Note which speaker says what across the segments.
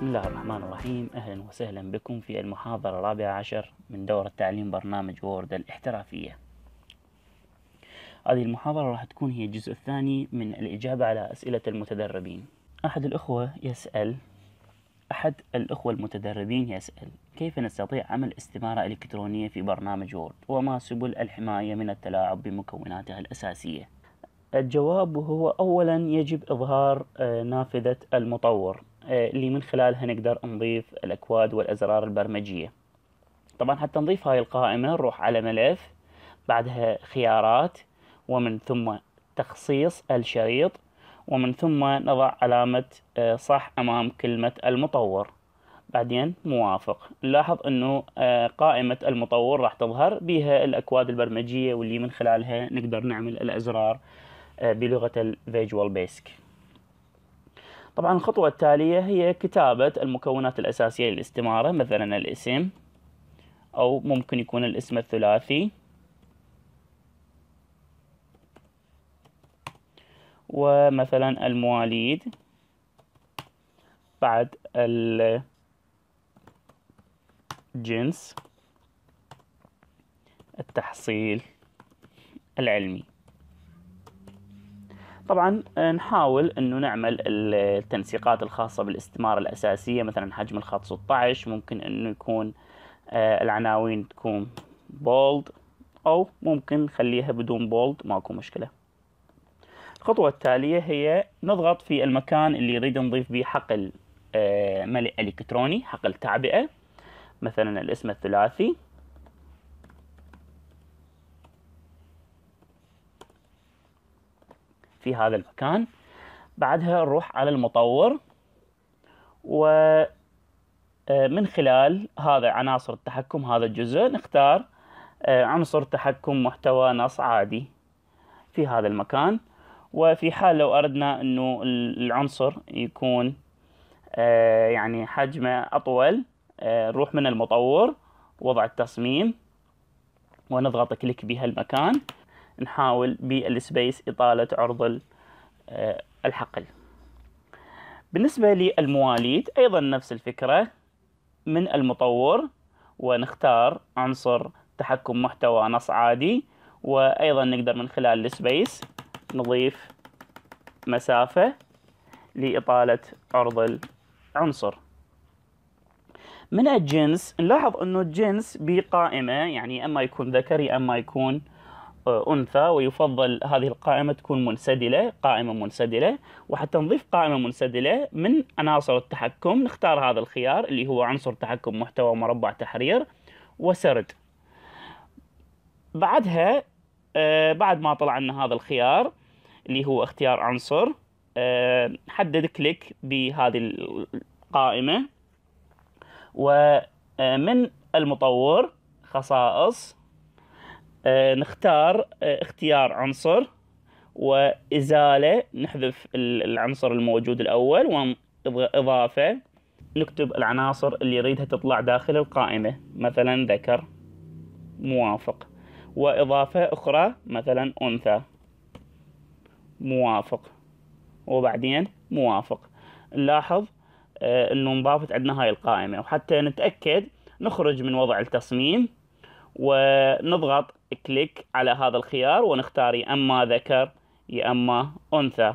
Speaker 1: بسم الله الرحمن الرحيم أهلا وسهلا بكم في المحاضرة الرابعة عشر من دورة تعليم برنامج وورد الاحترافية هذه المحاضرة راح تكون هي الجزء الثاني من الإجابة على أسئلة المتدربين أحد الأخوة يسأل أحد الأخوة المتدربين يسأل كيف نستطيع عمل استمارة إلكترونية في برنامج وورد وما سبل الحماية من التلاعب بمكوناتها الأساسية الجواب هو أولا يجب إظهار آه، نافذة المطور آه، اللي من خلالها نقدر نضيف الأكواد والأزرار البرمجية طبعا حتى نضيف هاي القائمة نروح على ملف بعدها خيارات ومن ثم تخصيص الشريط ومن ثم نضع علامة آه، صح أمام كلمة المطور بعدين موافق نلاحظ أنه آه، قائمة المطور راح تظهر بها الأكواد البرمجية واللي من خلالها نقدر نعمل الأزرار بلغة الفيجوال بيسك طبعا الخطوة التالية هي كتابة المكونات الأساسية للاستمارة مثلا الاسم أو ممكن يكون الاسم الثلاثي ومثلا المواليد بعد الجنس التحصيل العلمي طبعا آه، نحاول انه نعمل التنسيقات الخاصة بالاستمارة الأساسية مثلا حجم الخط 16 ممكن انه يكون آه، العناوين تكون بولد أو ممكن نخليها بدون بولد ماكو مشكلة الخطوة التالية هي نضغط في المكان اللي نريد نضيف به حقل آه، ملء إلكتروني حقل تعبئة مثلا الاسم الثلاثي في هذا المكان بعدها نروح على المطور ومن آه، خلال هذا عناصر التحكم هذا الجزء نختار آه، عنصر تحكم محتوى نص عادي في هذا المكان وفي حال لو أردنا أنه العنصر يكون آه، يعني حجمه أطول نروح من المطور وضع التصميم ونضغط كليك بهالمكان نحاول بالسبيس إطالة عرض آه، الحقل بالنسبة للمواليد أيضا نفس الفكرة من المطور ونختار عنصر تحكم محتوى نص عادي وأيضا نقدر من خلال السبيس نضيف مسافة لإطالة عرض العنصر من الجنس نلاحظ أنه الجنس بقائمة يعني أما يكون ذكري أما يكون انثى ويفضل هذه القائمه تكون منسدله قائمه منسدله وحتى نضيف قائمه منسدله من عناصر التحكم نختار هذا الخيار اللي هو عنصر تحكم محتوى مربع تحرير وسرد بعدها آه، بعد ما طلع لنا هذا الخيار اللي هو اختيار عنصر آه، حدد كليك بهذه القائمه ومن آه، المطور خصائص آه، نختار آه، اختيار عنصر وإزالة نحذف العنصر الموجود الأول وإضافة نكتب العناصر اللي يريدها تطلع داخل القائمة مثلا ذكر موافق وإضافة أخرى مثلا أنثى موافق وبعدين موافق نلاحظ آه، أنه انضافت عندنا هاي القائمة وحتى نتأكد نخرج من وضع التصميم ونضغط كليك على هذا الخيار ونختار يا اما ذكر يا اما انثى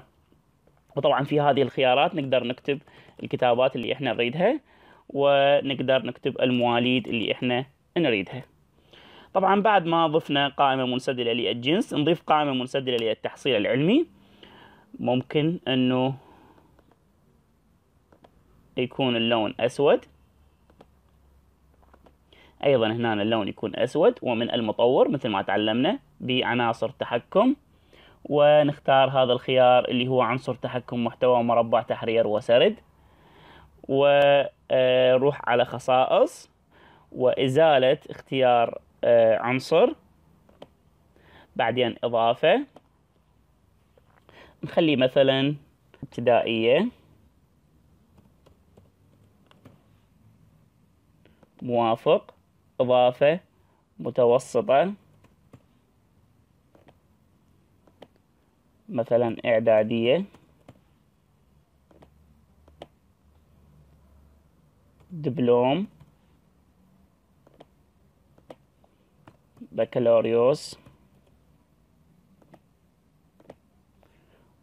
Speaker 1: وطبعا في هذه الخيارات نقدر نكتب الكتابات اللي احنا نريدها ونقدر نكتب المواليد اللي احنا نريدها طبعا بعد ما ضفنا قائمة منسدلة للجنس نضيف قائمة منسدلة للتحصيل العلمي ممكن انه يكون اللون اسود أيضا هنا اللون يكون أسود ومن المطور مثل ما تعلمنا بعناصر تحكم ونختار هذا الخيار اللي هو عنصر تحكم محتوى مربع تحرير وسرد ونروح آه، على خصائص وإزالة اختيار آه، عنصر بعدين إضافة نخلي مثلا ابتدائية موافق إضافة متوسطة مثلا إعدادية دبلوم بكالوريوس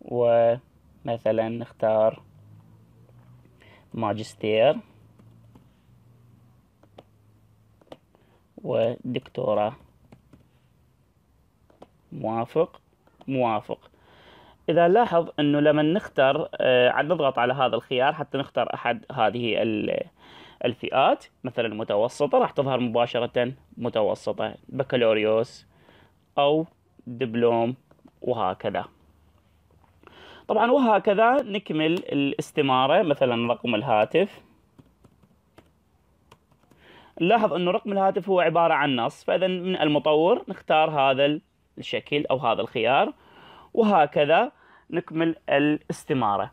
Speaker 1: ومثلا نختار ماجستير ودكتوراه موافق موافق إذا لاحظ أنه لما نختار آه نضغط على هذا الخيار حتى نختار أحد هذه الفئات مثلا متوسطة راح تظهر مباشرة متوسطة بكالوريوس أو دبلوم وهكذا طبعا وهكذا نكمل الاستمارة مثلا رقم الهاتف نلاحظ انه رقم الهاتف هو عباره عن نص فاذا من المطور نختار هذا الشكل او هذا الخيار وهكذا نكمل الاستماره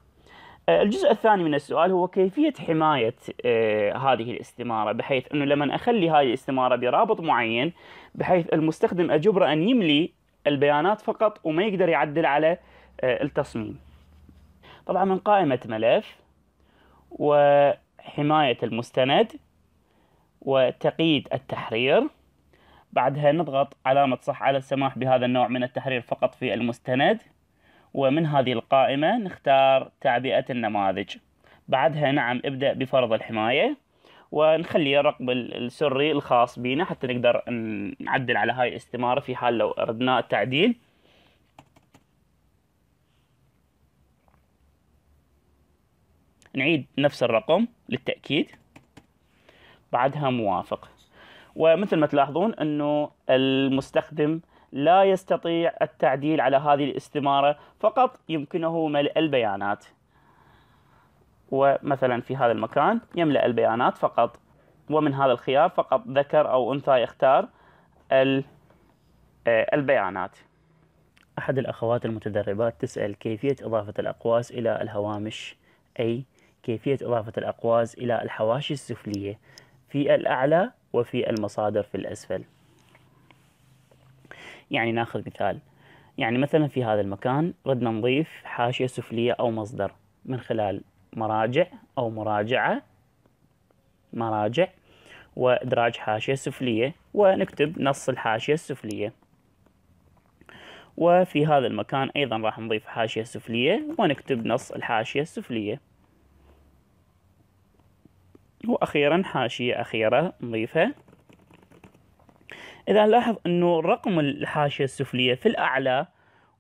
Speaker 1: آه، الجزء الثاني من السؤال هو كيفية حماية آه، هذه الاستمارة بحيث أنه لما أخلي هذه الاستمارة برابط معين بحيث المستخدم أجبره أن يملي البيانات فقط وما يقدر يعدل على آه، التصميم طبعا من قائمة ملف وحماية المستند وتقييد التحرير بعدها نضغط علامة صح على السماح بهذا النوع من التحرير فقط في المستند ومن هذه القائمة نختار تعبئة النماذج بعدها نعم ابدأ بفرض الحماية ونخلي الرقم السري الخاص بنا حتى نقدر نعدل على هاي الاستمارة في حال لو أردنا التعديل نعيد نفس الرقم للتأكيد بعدها موافق ومثل ما تلاحظون انه المستخدم لا يستطيع التعديل على هذه الاستمارة فقط يمكنه ملء البيانات ومثلا في هذا المكان يملأ البيانات فقط ومن هذا الخيار فقط ذكر أو أنثى يختار آه، البيانات أحد الأخوات المتدربات تسأل كيفية إضافة الأقواس إلى الهوامش أي كيفية إضافة الأقواس إلى الحواشي السفلية في الأعلى وفي المصادر في الأسفل يعني ناخذ مثال يعني مثلا في هذا المكان ردنا نضيف حاشية سفلية أو مصدر من خلال مراجع أو مراجعة مراجع وإدراج حاشية سفلية ونكتب نص الحاشية السفلية وفي هذا المكان أيضا راح نضيف حاشية سفلية ونكتب نص الحاشية السفلية وأخيرا حاشية أخيرة نضيفها إذا نلاحظ أنه رقم الحاشية السفلية في الأعلى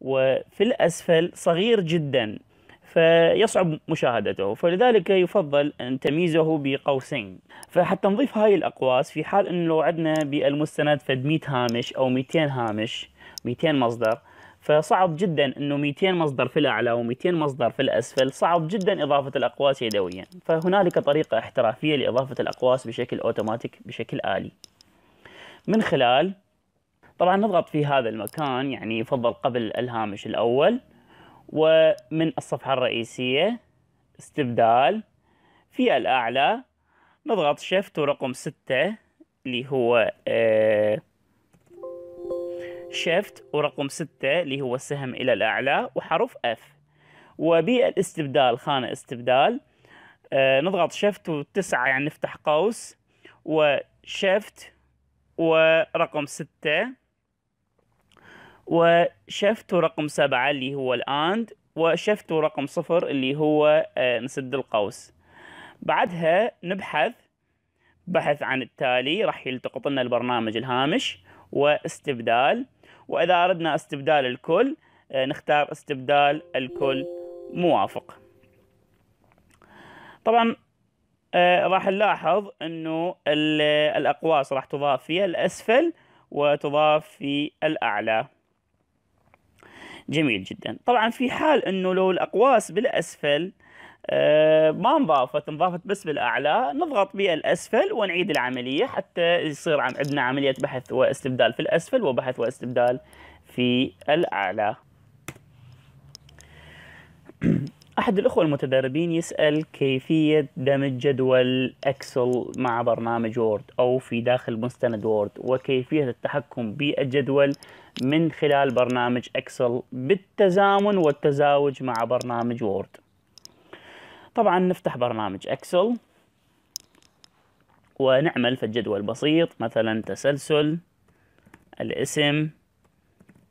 Speaker 1: وفي الأسفل صغير جدا فيصعب مشاهدته فلذلك يفضل أن تمييزه بقوسين فحتى نضيف هاي الأقواس في حال أنه لو عدنا بالمستند فد 100 هامش أو 200 هامش 200 مصدر فصعب جدا انه 200 مصدر في الاعلى و200 مصدر في الاسفل صعب جدا اضافه الاقواس يدويا فهنالك طريقه احترافيه لاضافه الاقواس بشكل اوتوماتيك بشكل الي من خلال طبعا نضغط في هذا المكان يعني يفضل قبل الهامش الاول ومن الصفحه الرئيسيه استبدال في الاعلى نضغط شيفت ورقم 6 اللي هو آه شيفت ورقم ستة اللي هو السهم إلى الأعلى وحرف F وبالاستبدال خانة استبدال آه نضغط شيفت وتسعة يعني نفتح قوس وشيفت ورقم ستة وشيفت ورقم سبعة اللي هو الآند وشيفت ورقم صفر اللي هو آه نسد القوس بعدها نبحث بحث عن التالي راح يلتقط لنا البرنامج الهامش واستبدال وإذا أردنا استبدال الكل آه، نختار استبدال الكل موافق طبعا آه، راح نلاحظ أنه الأقواس راح تضاف في الأسفل وتضاف في الأعلى جميل جدا طبعا في حال أنه لو الأقواس بالأسفل آه، ما انضافت انضافت بس بالاعلى نضغط بالاسفل ونعيد العمليه حتى يصير عندنا عمليه بحث واستبدال في الاسفل وبحث واستبدال في الاعلى احد الاخوه المتدربين يسال كيفيه دمج جدول اكسل مع برنامج وورد او في داخل مستند وورد وكيفيه التحكم بالجدول من خلال برنامج اكسل بالتزامن والتزاوج مع برنامج وورد طبعا نفتح برنامج اكسل ونعمل في الجدول بسيط مثلا تسلسل الاسم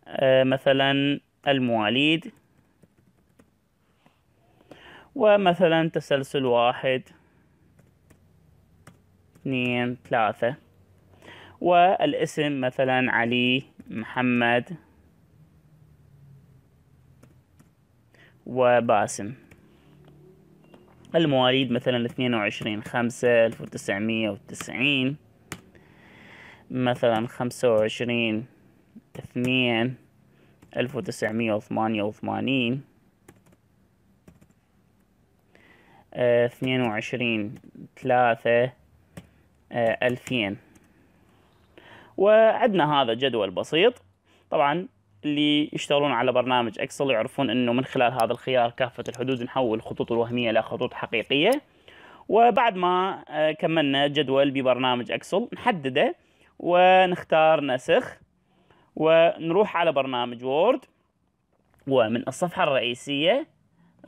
Speaker 1: آه، مثلا المواليد ومثلا تسلسل واحد اثنين ثلاثة والاسم مثلا علي محمد وباسم المواليد مثلا اثنين وعشرين خمسة الف وتسعمية وتسعين مثلا خمسة وعشرين اثنين الف وتسعمية وثمانية وثمانين آه، اثنين وعشرين ثلاثة آه، ألفين وعندنا هذا جدول بسيط طبعا اللي يشتغلون على برنامج اكسل يعرفون انه من خلال هذا الخيار كافه الحدود نحول الخطوط الوهميه الى خطوط حقيقيه وبعد ما آه، كملنا جدول ببرنامج اكسل نحدده ونختار نسخ ونروح على برنامج وورد ومن الصفحه الرئيسيه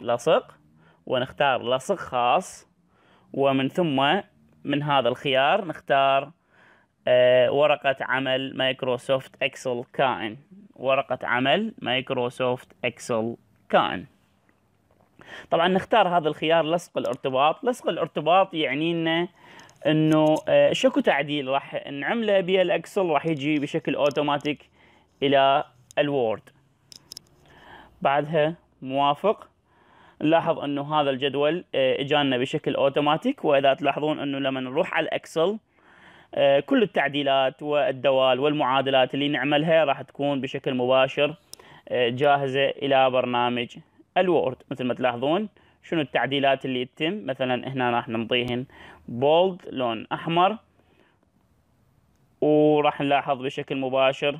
Speaker 1: لصق ونختار لصق خاص ومن ثم من هذا الخيار نختار آه، ورقة عمل مايكروسوفت اكسل كائن ورقة عمل مايكروسوفت اكسل كائن طبعا نختار هذا الخيار لصق الارتباط لصق الارتباط يعني لنا انه آه، شكو تعديل راح نعمله الاكسل راح يجي بشكل اوتوماتيك الى الوورد بعدها موافق نلاحظ انه هذا الجدول آه، اجانا بشكل اوتوماتيك واذا تلاحظون انه لما نروح على الاكسل آه، كل التعديلات والدوال والمعادلات اللي نعملها راح تكون بشكل مباشر آه، جاهزة إلى برنامج الوورد مثل ما تلاحظون شنو التعديلات اللي تتم مثلا هنا راح نمضيهن بولد لون أحمر وراح نلاحظ بشكل مباشر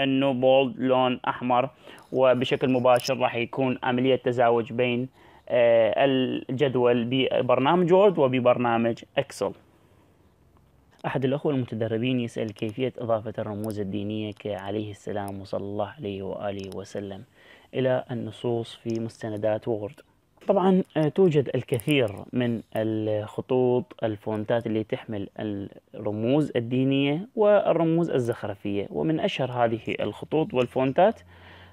Speaker 1: انه بولد لون احمر وبشكل مباشر راح يكون عمليه تزاوج بين آه، الجدول ببرنامج وورد وببرنامج اكسل أحد الأخوة المتدربين يسأل كيفية إضافة الرموز الدينية كعليه السلام وصلى الله عليه وآله وسلم إلى النصوص في مستندات وورد طبعا آه، توجد الكثير من الخطوط الفونتات اللي تحمل الرموز الدينية والرموز الزخرفية ومن أشهر هذه الخطوط والفونتات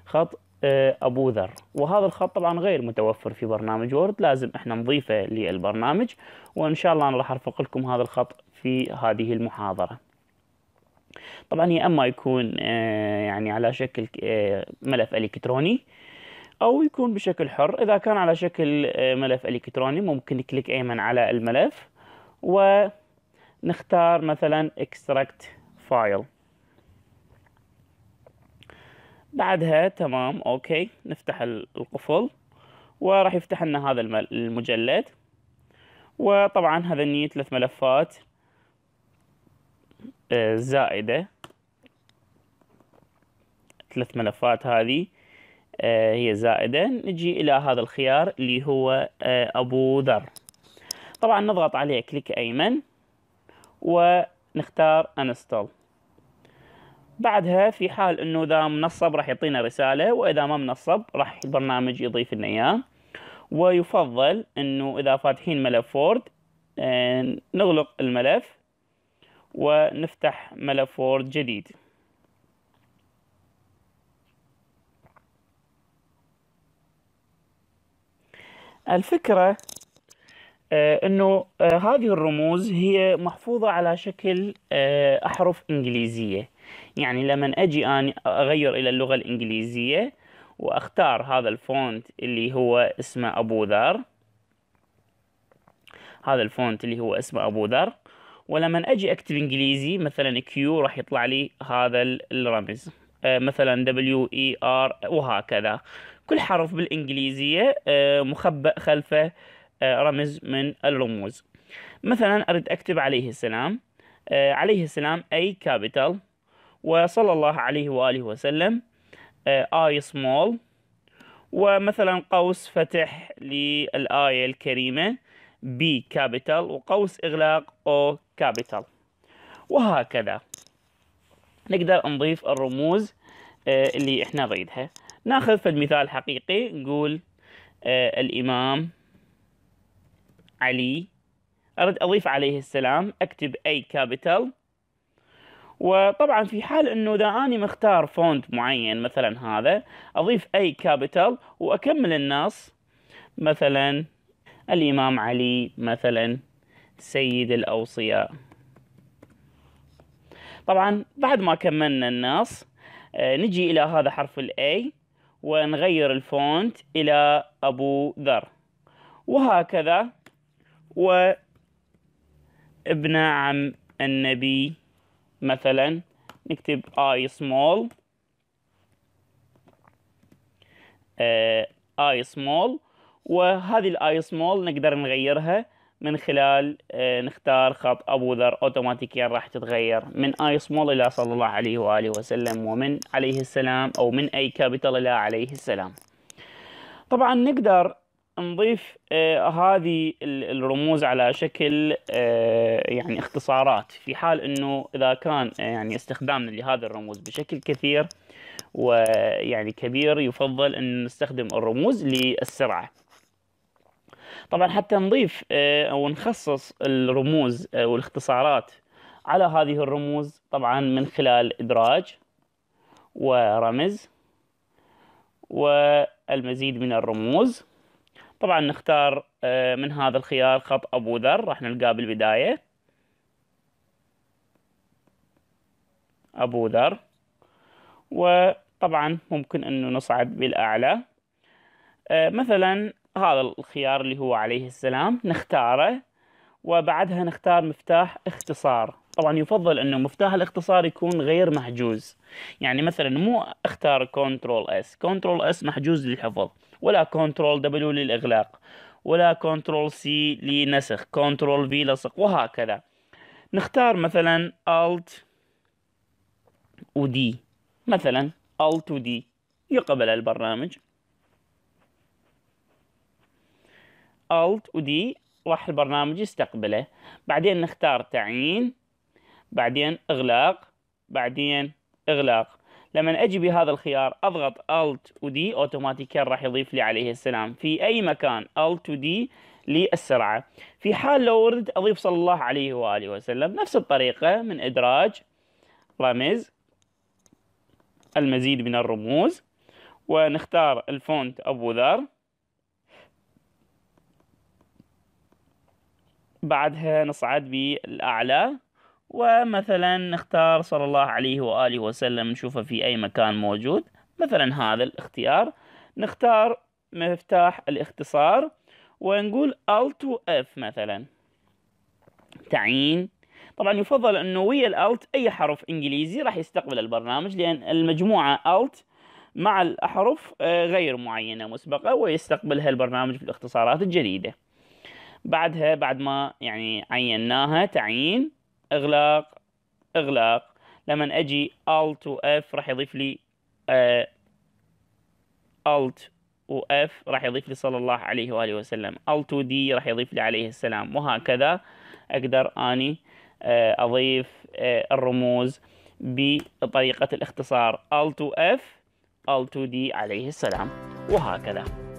Speaker 1: خط آه، أبو ذر وهذا الخط طبعا غير متوفر في برنامج وورد لازم احنا نضيفه للبرنامج وإن شاء الله أنا راح أرفق لكم هذا الخط في هذه المحاضرة طبعا هي اما يكون آه، يعني على شكل آه، ملف الكتروني او يكون بشكل حر اذا كان على شكل آه، ملف الكتروني ممكن كليك ايمن على الملف ونختار مثلا extract file بعدها تمام اوكي نفتح القفل وراح يفتح لنا هذا المجلد وطبعا هذا ثلاث ملفات آه، زائدة ثلاث ملفات هذه آه، هي زائدة نجي إلى هذا الخيار اللي هو آه، أبو ذر طبعا نضغط عليه كليك أيمن ونختار انستل بعدها في حال انه اذا منصب راح يعطينا رساله واذا ما منصب راح البرنامج يضيف لنا اياه ويفضل انه اذا فاتحين ملف وورد نغلق الملف ونفتح ملف وورد جديد الفكرة آه، انه آه، هذه الرموز هي محفوظة على شكل آه، احرف انجليزية يعني لما اجي أنا اغير الى اللغة الانجليزية واختار هذا الفونت اللي هو اسمه ابو ذر هذا الفونت اللي هو اسمه ابو ذر ولما اجي اكتب انجليزي مثلا كيو راح يطلع لي هذا الرمز آه، مثلا دبليو اي ار وهكذا كل حرف بالانجليزيه آه، مخبأ خلفه آه، رمز من الرموز مثلا اريد اكتب عليه السلام عليه السلام اي كابيتال وصلى الله عليه واله وسلم اي سمول ومثلا قوس فتح للايه الكريمه بي كابيتال وقوس اغلاق او كابيتال وهكذا نقدر نضيف الرموز آه، اللي احنا نريدها ناخذ في المثال حقيقي نقول آه، الإمام علي أرد أضيف عليه السلام أكتب أي كابيتال وطبعا في حال انه اذا اني مختار فونت معين مثلا هذا اضيف اي كابيتال واكمل النص مثلا الامام علي مثلا سيد الأوصياء طبعا بعد ما كملنا النص آه، نجي إلى هذا حرف الأي ونغير الفونت إلى أبو ذر وهكذا وابن عم النبي مثلا نكتب I small آه، I small وهذه الاي سمول نقدر نغيرها من خلال آه، نختار خط أبو ذر أوتوماتيكيا راح تتغير من أي سمول إلى صلى الله عليه وآله وسلم ومن عليه السلام أو من أي كابيتال إلى عليه السلام طبعا نقدر نضيف آه، هذه الرموز على شكل آه، يعني اختصارات في حال انه اذا كان يعني استخدامنا لهذه الرموز بشكل كثير ويعني كبير يفضل ان نستخدم الرموز للسرعه طبعا حتى نضيف آه، او نخصص الرموز آه، والاختصارات على هذه الرموز طبعا من خلال ادراج ورمز والمزيد من الرموز طبعا نختار آه، من هذا الخيار خط ابو ذر راح نلقاه بالبدايه ابو ذر وطبعا ممكن انه نصعد بالاعلى مثلا هذا الخيار اللي هو عليه السلام نختاره وبعدها نختار مفتاح اختصار طبعا يفضل انه مفتاح الاختصار يكون غير محجوز يعني مثلا مو اختار كنترول اس كنترول اس محجوز للحفظ ولا كنترول دبليو للاغلاق ولا كنترول سي لنسخ كنترول في لصق وهكذا نختار مثلا الت ودي مثلا الت ودي يقبل البرنامج Alt ودي راح البرنامج يستقبله بعدين نختار تعيين بعدين إغلاق بعدين إغلاق لما أجي بهذا الخيار أضغط Alt ودي أوتوماتيكيا راح يضيف لي عليه السلام في أي مكان Alt ودي للسرعة في حال لو أريد أضيف صلى الله عليه وآله وسلم نفس الطريقة من إدراج رمز المزيد من الرموز ونختار الفونت أبو ذر بعدها نصعد بالأعلى ومثلا نختار صلى الله عليه وآله وسلم نشوفه في أي مكان موجود مثلا هذا الاختيار نختار مفتاح الاختصار ونقول Alt و F مثلا تعيين طبعا يفضل انه ويا Alt اي حرف انجليزي راح يستقبل البرنامج لان المجموعه الت مع الاحرف آه، غير معينه مسبقه ويستقبلها البرنامج في الاختصارات الجديده بعدها بعد ما يعني عيناها تعيين اغلاق اغلاق لما اجي alt و f راح يضيف لي uh, alt و f راح يضيف لي صلى الله عليه واله وسلم alt و d راح يضيف لي عليه السلام وهكذا اقدر اني uh, اضيف uh, الرموز بطريقه الاختصار alt و f alt و d عليه السلام وهكذا